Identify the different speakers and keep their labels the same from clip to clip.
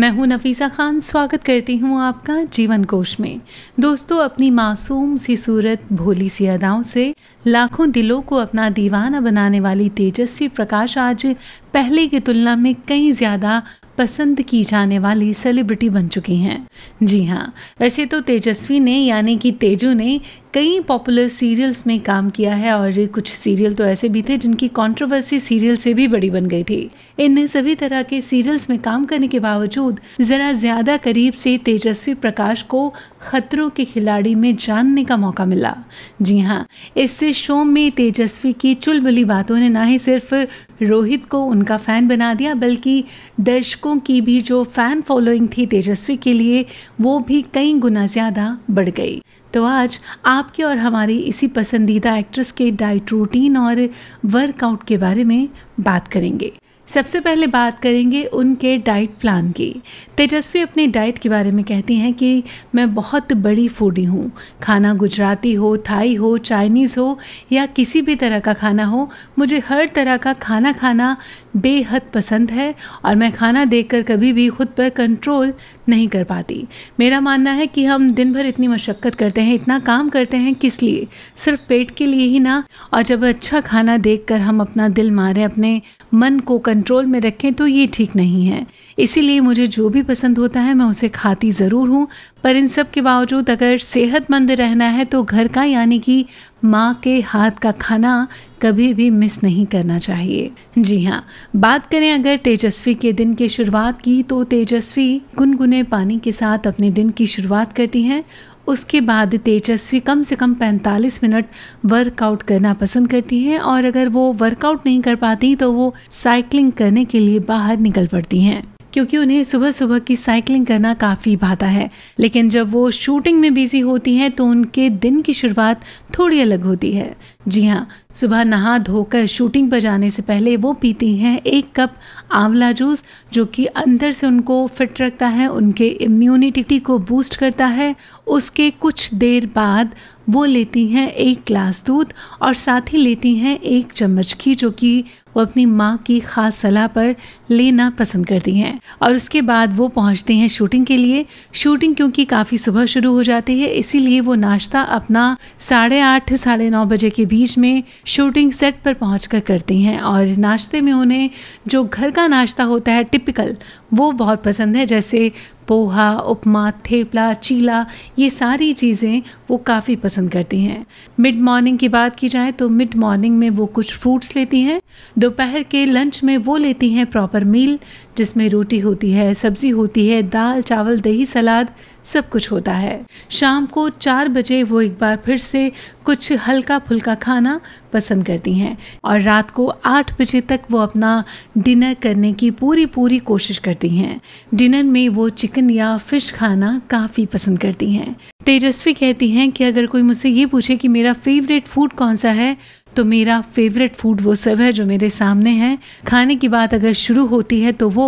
Speaker 1: मैं हूं नफीसा खान स्वागत करती हूं आपका जीवन कोश में दोस्तों अपनी मासूम सी सूरत भोली सी अदाओं से लाखों दिलों को अपना दीवाना बनाने वाली तेजस्वी प्रकाश आज पहले की तुलना में कई ज़्यादा पसंद की जाने वाली सेलिब्रिटी बन चुकी हैं जी हाँ वैसे तो तेजस्वी ने यानी कि तेजू ने कई पॉपुलर सीरियल्स में काम किया है और कुछ सीरियल तो ऐसे भी थे जिनकी कंट्रोवर्सी सीरियल से भी बड़ी बन गई थी इन सभी तरह के सीरियल्स में काम करने के बावजूद ज़रा ज़्यादा करीब से तेजस्वी प्रकाश को खतरों के खिलाड़ी में जानने का मौका मिला जी हाँ इस शो में तेजस्वी की चुलबुली बातों ने ना ही सिर्फ रोहित को उनका फ़ैन बना दिया बल्कि दर्शकों की भी जो फ़ैन फॉलोइंग थी तेजस्वी के लिए वो भी कई गुना ज़्यादा बढ़ गई तो आज आपके और हमारी इसी पसंदीदा एक्ट्रेस के डाइट रूटीन और वर्कआउट के बारे में बात करेंगे सबसे पहले बात करेंगे उनके डाइट प्लान की तेजस्वी अपने डाइट के बारे में कहती हैं कि मैं बहुत बड़ी फूडी हूँ खाना गुजराती हो थाई हो चाइनीज़ हो या किसी भी तरह का खाना हो मुझे हर तरह का खाना खाना बेहद पसंद है और मैं खाना देखकर कभी भी खुद पर कंट्रोल नहीं कर पाती मेरा मानना है कि हम दिन भर इतनी मशक्क़त करते हैं इतना काम करते हैं किस लिए सिर्फ पेट के लिए ही ना और जब अच्छा खाना देखकर हम अपना दिल मारें अपने मन को कंट्रोल में रखें तो ये ठीक नहीं है इसीलिए मुझे जो भी पसंद होता है मैं उसे खाती ज़रूर हूँ पर इन सब के बावजूद अगर सेहतमंद रहना है तो घर का यानी कि माँ के हाथ का खाना कभी भी मिस नहीं करना चाहिए जी हाँ बात करें अगर तेजस्वी के दिन की शुरुआत की तो तेजस्वी गुनगुने पानी के साथ अपने दिन की शुरुआत करती हैं उसके बाद तेजस्वी कम से कम 45 मिनट वर्कआउट करना पसंद करती हैं और अगर वो वर्कआउट नहीं कर पाती तो वो साइकिलिंग करने के लिए बाहर निकल पड़ती हैं क्योंकि उन्हें सुबह सुबह की साइकिलिंग करना काफ़ी भाता है लेकिन जब वो शूटिंग में बिजी होती हैं तो उनके दिन की शुरुआत थोड़ी अलग होती है जी हाँ सुबह नहा धोकर शूटिंग पर जाने से पहले वो पीती हैं एक कप आंवला जूस जो कि अंदर से उनको फिट रखता है उनके इम्यूनिटी को बूस्ट करता है उसके कुछ देर बाद वो लेती हैं एक ग्लास दूध और साथ ही लेती हैं एक चम्मच घी जो कि वो अपनी माँ की ख़ास सलाह पर लेना पसंद करती हैं और उसके बाद वो पहुँचती हैं शूटिंग के लिए शूटिंग क्योंकि काफ़ी सुबह शुरू हो जाती है इसीलिए वो नाश्ता अपना साढ़े आठ साढ़े नौ बजे के बीच में शूटिंग सेट पर पहुँच कर करती हैं और नाश्ते में उन्हें जो घर का नाश्ता होता है टिपिकल वो बहुत पसंद है जैसे पोहा उपमा थेपला चीला ये सारी चीज़ें वो काफ़ी पसंद करती हैं मिड मॉर्निंग की बात की जाए तो मिड मॉर्निंग में वो कुछ फ्रूट्स लेती हैं दोपहर के लंच में वो लेती हैं प्रॉपर मील जिसमें रोटी होती है सब्जी होती है दाल चावल दही सलाद सब कुछ होता है शाम को चार बजे वो एक बार फिर से कुछ हल्का फुल्का खाना पसंद करती हैं और रात को आठ बजे तक वो अपना डिनर करने की पूरी पूरी कोशिश करती हैं डिनर में वो चिकन चिकन या फिश खाना काफ़ी पसंद करती हैं तेजस्वी कहती हैं कि अगर कोई मुझसे ये पूछे कि मेरा फेवरेट फूड कौन सा है तो मेरा फेवरेट फूड वो सब है जो मेरे सामने है खाने की बात अगर शुरू होती है तो वो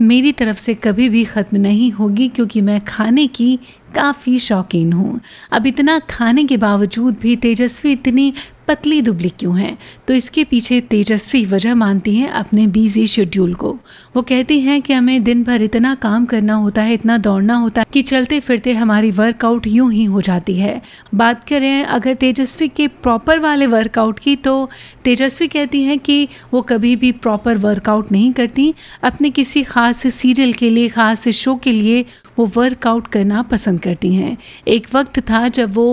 Speaker 1: मेरी तरफ से कभी भी ख़त्म नहीं होगी क्योंकि मैं खाने की काफ़ी शौकीन हूँ अब इतना खाने के बावजूद भी तेजस्वी इतनी पतली दुबली क्यों हैं तो इसके पीछे तेजस्वी वजह मानती हैं अपने बिजी शेड्यूल को वो कहती हैं कि हमें दिन भर इतना काम करना होता है इतना दौड़ना होता है कि चलते फिरते हमारी वर्कआउट यूं ही हो जाती है बात करें अगर तेजस्वी के प्रॉपर वाले वर्कआउट की तो तेजस्वी कहती हैं कि वो कभी भी प्रॉपर वर्कआउट नहीं करती अपने किसी खास सीरियल के लिए खास शो के लिए वो वर्कआउट करना पसंद करती हैं एक वक्त था जब वो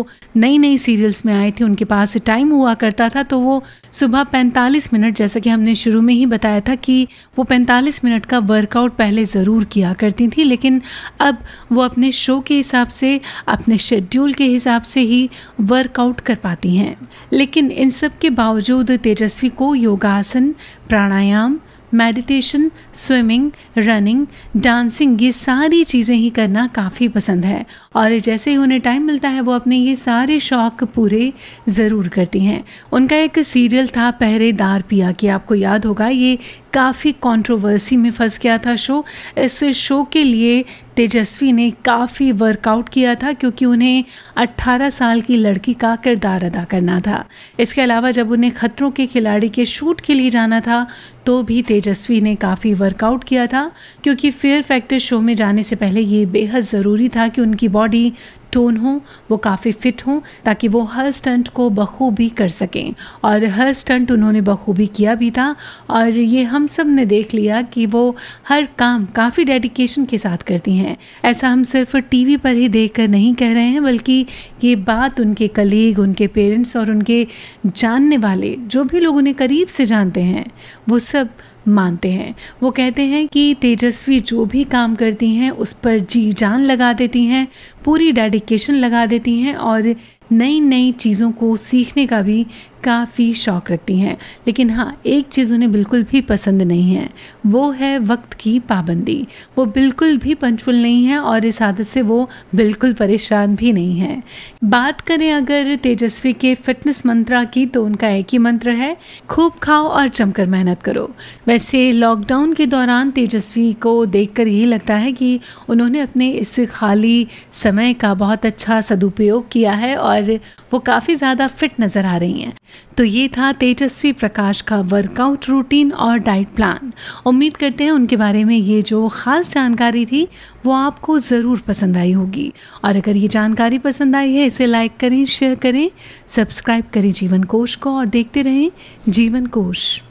Speaker 1: नई नई सीरियल्स में आए थे उनके पास टाइम हुआ करता था तो वो सुबह 45 मिनट जैसा कि हमने शुरू में ही बताया था कि वो 45 मिनट का वर्कआउट पहले ज़रूर किया करती थी लेकिन अब वो अपने शो के हिसाब से अपने शेड्यूल के हिसाब से ही वर्कआउट कर पाती हैं लेकिन इन सब के बावजूद तेजस्वी को योगासन प्राणायाम मेडिटेशन स्विमिंग रनिंग डांसिंग ये सारी चीज़ें ही करना काफ़ी पसंद है और जैसे ही उन्हें टाइम मिलता है वो अपने ये सारे शौक पूरे ज़रूर करती हैं उनका एक सीरियल था पहरेदार पिया कि आपको याद होगा ये काफ़ी कंट्रोवर्सी में फंस गया था शो इस शो के लिए तेजस्वी ने काफ़ी वर्कआउट किया था क्योंकि उन्हें 18 साल की लड़की का किरदार अदा करना था इसके अलावा जब उन्हें खतरों के खिलाड़ी के शूट के लिए जाना था तो भी तेजस्वी ने काफ़ी वर्कआउट किया था क्योंकि फेयर फैक्टर शो में जाने से पहले ये बेहद ज़रूरी था कि उनकी बॉडी टोन हो वो काफ़ी फिट हों ताकि वो हर स्टंट को बखूबी कर सकें और हर स्टंट उन्होंने बखूबी किया भी था और ये हम सब ने देख लिया कि वो हर काम काफ़ी डेडिकेशन के साथ करती हैं ऐसा हम सिर्फ टीवी पर ही देख कर नहीं कह रहे हैं बल्कि ये बात उनके कलीग उनके पेरेंट्स और उनके जानने वाले जो भी लोग उन्हें करीब से जानते हैं वो सब मानते हैं वो कहते हैं कि तेजस्वी जो भी काम करती हैं उस पर जी जान लगा देती हैं पूरी डेडिकेशन लगा देती हैं और नई नई चीज़ों को सीखने का भी काफ़ी शौक रखती हैं लेकिन हाँ एक चीज़ उन्हें बिल्कुल भी पसंद नहीं है वो है वक्त की पाबंदी वो बिल्कुल भी पंचुल नहीं है और इस आदत से वो बिल्कुल परेशान भी नहीं है बात करें अगर तेजस्वी के फिटनेस मंत्रा की तो उनका एक ही मंत्र है खूब खाओ और जमकर मेहनत करो वैसे लॉकडाउन के दौरान तेजस्वी को देख यही लगता है कि उन्होंने अपने इस खाली समय का बहुत अच्छा सदुपयोग किया है और वो काफ़ी ज़्यादा फिट नज़र आ रही हैं तो ये था तेजस्वी प्रकाश का वर्कआउट रूटीन और डाइट प्लान उम्मीद करते हैं उनके बारे में ये जो ख़ास जानकारी थी वो आपको ज़रूर पसंद आई होगी और अगर ये जानकारी पसंद आई है इसे लाइक करें शेयर करें सब्सक्राइब करें जीवन कोश को और देखते रहें जीवन कोश